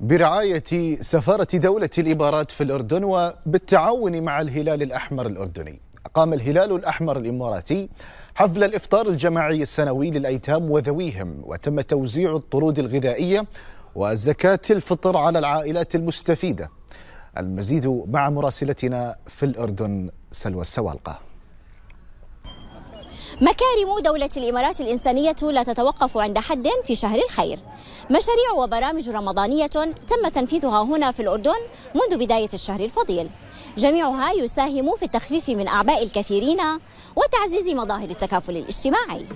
برعاية سفارة دولة الإمارات في الأردن وبالتعاون مع الهلال الأحمر الأردني قام الهلال الأحمر الإماراتي حفل الإفطار الجماعي السنوي للأيتام وذويهم وتم توزيع الطرود الغذائية وزكاة الفطر على العائلات المستفيدة المزيد مع مراسلتنا في الأردن سلوى السوالقه مكارم دولة الإمارات الإنسانية لا تتوقف عند حد في شهر الخير مشاريع وبرامج رمضانية تم تنفيذها هنا في الأردن منذ بداية الشهر الفضيل جميعها يساهم في التخفيف من أعباء الكثيرين وتعزيز مظاهر التكافل الاجتماعي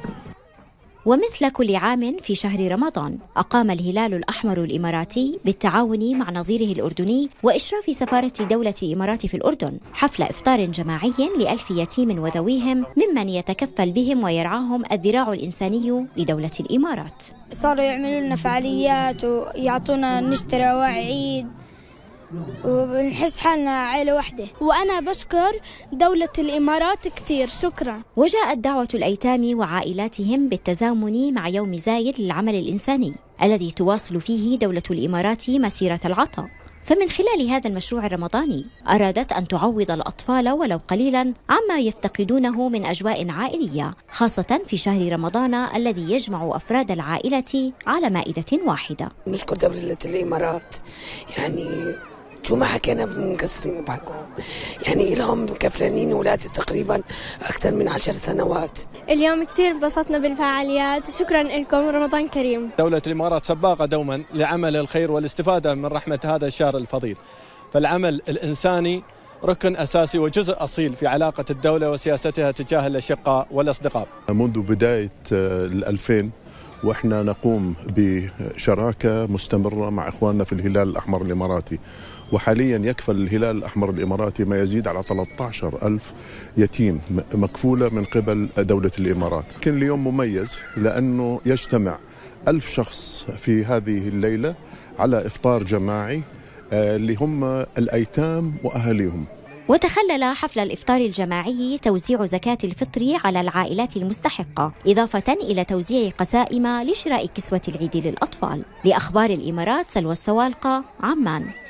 ومثل كل عام في شهر رمضان أقام الهلال الأحمر الإماراتي بالتعاون مع نظيره الأردني وإشراف سفارة دولة الإمارات في الأردن حفل إفطار جماعي لألف يتيم وذويهم ممن يتكفل بهم ويرعاهم الذراع الإنساني لدولة الإمارات صاروا يعملوا لنا فعاليات ويعطونا نشتري واعيد وبنحس حالنا عائلة واحدة وأنا بشكر دولة الإمارات كتير شكرا وجاءت دعوة الأيتام وعائلاتهم بالتزامن مع يوم زايد للعمل الإنساني الذي تواصل فيه دولة الإمارات مسيرة العطاء فمن خلال هذا المشروع الرمضاني أرادت أن تعوض الأطفال ولو قليلا عما يفتقدونه من أجواء عائلية خاصة في شهر رمضان الذي يجمع أفراد العائلة على مائدة واحدة نشكر دولة الإمارات يعني شو ما حكينا مكسرين بحكم يعني لهم كفلانين ولادي تقريبا أكثر من عشر سنوات اليوم كثير انبسطنا بالفعاليات وشكرا لكم رمضان كريم دولة الإمارات سباقة دوما لعمل الخير والاستفادة من رحمة هذا الشهر الفضيل فالعمل الإنساني ركن أساسي وجزء أصيل في علاقة الدولة وسياستها تجاه الأشقاء والأصدقاء منذ بداية 2000 آه، واحنا نقوم بشراكه مستمره مع اخواننا في الهلال الاحمر الاماراتي وحاليا يكفل الهلال الأحمر الإماراتي ما يزيد على 13 ألف يتيم مكفولة من قبل دولة الإمارات كل اليوم مميز لأنه يجتمع ألف شخص في هذه الليلة على إفطار جماعي آه، اللي هم الأيتام وأهاليهم وتخلل حفل الافطار الجماعي توزيع زكاه الفطر على العائلات المستحقه اضافه الى توزيع قسائم لشراء كسوه العيد للاطفال لاخبار الامارات سلوى السوالقه عمان